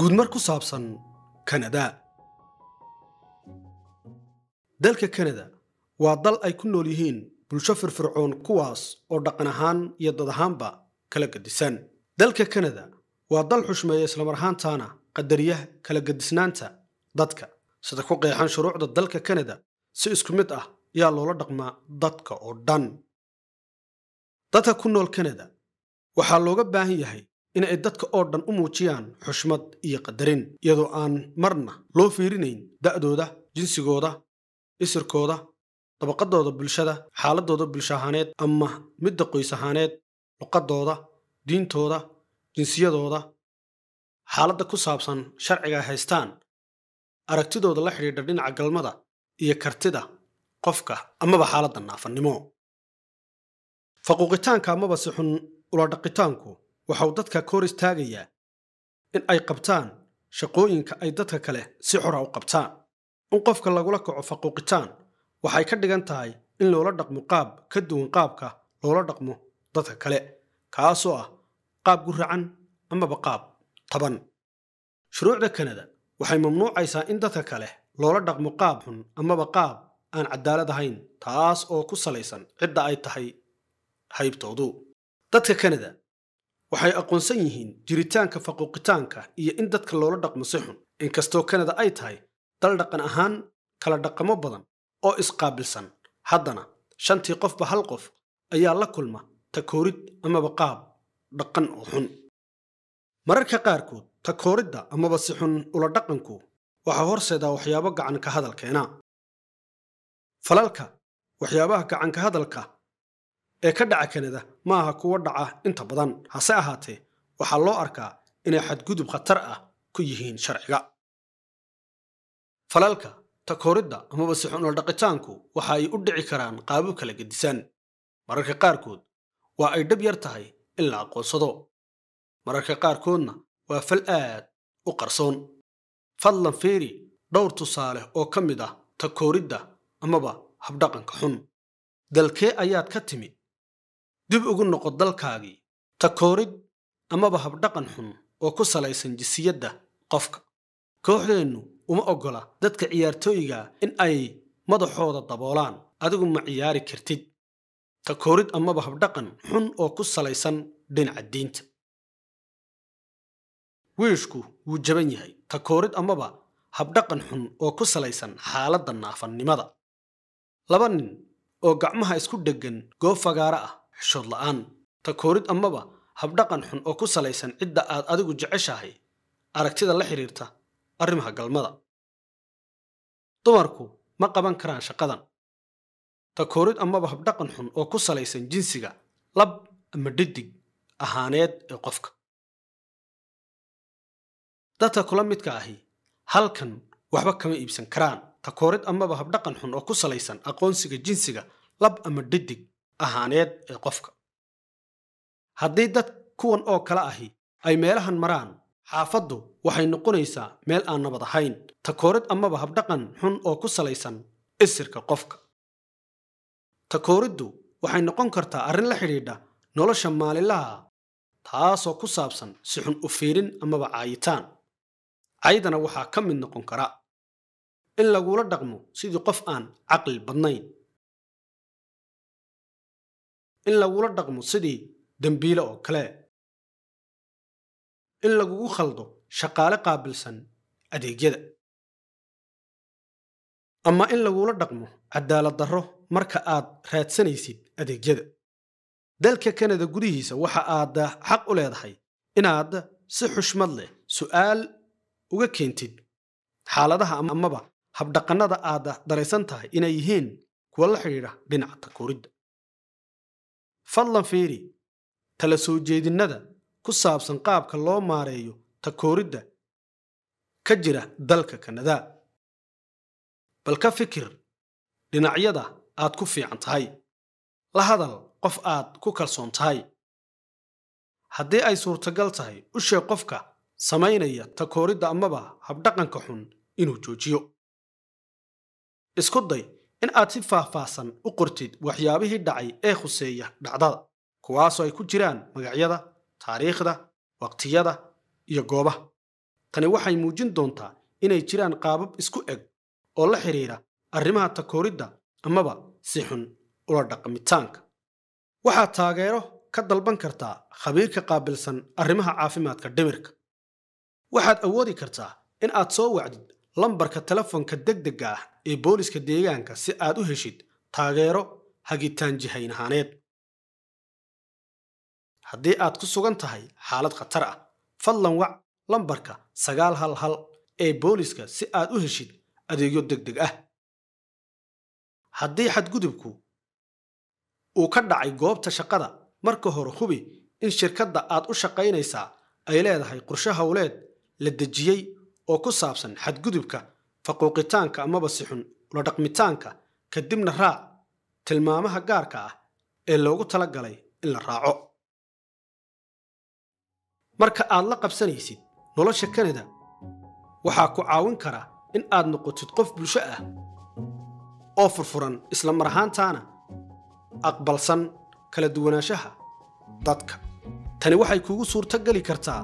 guudmar ku saabsan kanada dalka kanada waa dal ay ku nool yihiin bulsho firfircoon kuwaas oo dhaqan ahaan iyo dad ahaanba kala gadisan dalka kanada waa dal xushmeeya islamar ahaantaana qadariya kala gadisnaanta dadka sida ku qeexan shuruucda dalka kanada si isku mid ah ayaa loola dhaqmaa dadka oo dhan dadka ku nool kanada waxaa looga baahan yahay in ay dadka oo dhan u muujiyaan xushmad iyo qadarin iyadoo aan marna loo fiirinayn da'dooda jinsigooda isirkooda dabaqadooda bulshada xaaladooda bulsho ahaaneed ama midda qoys ahaaneed luqadooda diintooda jinsiyadooda xaaladda ku saabsan sharciga haystaan aragtidooda la xidhiidha dhinaca galmada iyo kartida qofka amaba xaaladda naafannimo faquuqitaanka amaba si xun ula dhaqitaanku waxau dadka ka hor istaagayaa in ay qabtaan shaqooyinka ay dadka kale si xora ah u qabtaan in qofka lagula kaco faquuqitaan waxay ka dhigan tahay in loola dhaqmo qaab ka duwan qaabka loola dhaqmo dadka kale kaasoo ah qaab guracan amaba qaab taban shuruucda kanada waxay mamnuucaysaa in dadka kale loola dhaqmo qaab xun amaba qaab aan cadaalad ahayn taas oo ku salaysan cidda ay tahay haybtoodu dadka kanada waxay aqoonsan yihiin jiritaanka faquuqitaanka iyo in dadka loola dhaqmo si xun inkastoo kanada ay tahay dal dhaqan ahaan kala dhaqamo badan oo isqaabilsan haddana shantii qofba hal qof ayaa la kulma takoorid amaba qaab dhaqan oo xun mararka qaarkood takooridda amaba si xun ula dhaqanku waxaa horseedaa waxyaabo gacanka hadal keenaa falalka waxyaabaha gacanka hadalka ee ka dhaca kanada ma aha kuwo dhaca inta badan hase ahaatee waxaa loo arkaa inay xadgudub khatar ah ku yihiin sharciga falalka takooridda amaba sixunoldhaqitaanku waxa ay u dhici karaan qaabab kala gedisan mararka qaarkood waa ay dhab yar tahay in la aqoonsado mararka qaarkoodna waa fal aad u qarsoon fadlan fiiri dhowr tusaale oo ka mid ah takooridda amaba habdhaqanka xun dalkee ayaad ka timi dib ugu noqo dalkaagii takoorid amaba habdhaqan xun oo ku salaysan jinsiyadda qofka kooxdeennu uma oggola dadka ciyaartooyga in ay madaxooda daboolaan adigu ma ciyaari kartid takoorid amaba habdhaqan xun oo ku salaysan dhinaca diinta wiishku wuu jaban yahay takoorid amaba habdhaqan xun oo ku salaysan xaaladda naafannimada laba nin oo gacmaha isku dheggan goob fagaaro ah xishood la'aan takoorid amaba habdhaqan xun oo ku salaysan cidda aad adigu jeceshahay aragtida la xidhiirta arrimaha galmada dumarku ma qaban karaan shaqadan takoorid amaba habdhaqan xun oo ku salaysan jinsiga lab ama dhidig ahaaneed ee qofka dadka kula midka ahi halkan waxba kama iibsan karaan takoorid amaba habdhaqan xun oo ku salaysan aqoonsiga jinsiga lab ama dhidig ahaaneed ee qofka haddii dad kuwan oo kale ahi ay meelahan maraan xaafaddu waxay noqonaysaa meel aan nabad ahayn takoorid amaba habdhaqan xun oo ku salaysan isirka qofka takooriddu waxay noqon kartaa arrin la xidhiidha nolosha maalinlaha taasoo ku saabsan si xun u fiirin amaba caayitaan caydana waxaa ka mid noqon kara in lagula dhaqmo sidii qof aan caqli badnayn in lagula dhaqmo sidii dembiile oo kale in lagugu khaldo shaqaale qaabilsan adeegyada ama in lagula dhaqmo cadaalad darro marka aad raadsanaysid adeegyada dalka kanada gudihiisa waxa aad xaq u leedahay inaad si xushmad leh su'aal uga keentid xaaladaha amaba habdhaqannada aad daraysan tahay inay yihiin kuwa la xidhiidha dhinaca takooridda fadlan fiiri tala soo jeedinnada ku saabsan qaabka loo maareeyo takooridda ka jira dalka kanada bal ka fikir dhinacyada aad ku fiican tahay la hadal qof aad ku kalsoon tahay haddii ay suurtagal tahay u sheeg qofka samaynaya takooridda amaba habdhaqanka xun inuu joojiyo isku day in aad si faahfaahsan u qortid waxyaabihii dhacay ee khuseeya dhacdada kuwaasoo ay ku jiraan magacyada taariikhda waqtiyada iyo goobaha tani waxay muujin doontaa inay jiraan qaabab isku eg oo la xidhiira arrimaha takooridda amaba si xun ula dhaqmitaanka waxaad taageero ka dalban kartaa khabiirka qaabilsan arrimaha caafimaadka dhimirka waxaad awoodi kartaa in aad soo wacdid lambarka deg degdega ah ee booliska deegaanka si aad u heshid taageero hagitaan jihayn ahaaneed haddii aad ku sugan tahay xaalad khatar ah fadlan wac lambarka sagaal hal hal ee booliska si aad u heshid adeegyo deg deg ah haddii xadgudubku uu ka dhacay goobta shaqada marka hore hubi in shirkadda aad u shaqaynaysaa ay leedahay qorshe howleed la dejiyey oo ku saabsan xadgudubka faquuqitaanka amaba sixun ula dhaqmitaanka kadibna raac tilmaamaha gaarka ah ee loogu tala galay in la raaco marka aad la qabsanaysid nolosha kanada waxaa ku caawin kara in aad noqotid qof bulsho ah oo furfuran isla mar ahaantaana aqbalsan kala duwanaanshaha dadka tani waxay kuugu suurto geli kartaa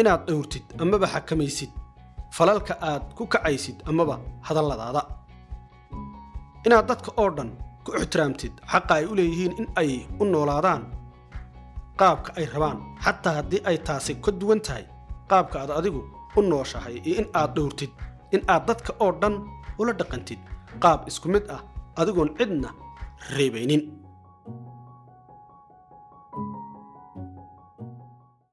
inaad dhowrtid amaba xakamaysid falalka aad ku kacaysid amaba hadalladaada inaad dadka oo dhan ku ixtiraamtid xaqa ay u leeyihiin in ay u noolaadaan qaabka ay rabaan xataa haddii ay taasi ka duwan tahay qaabka aad adigu u nooshahay iyo in aad dhowrtid in aad dadka oo dhan ula dhaqantid qaab isku mid ah adigoon cidna reebaynin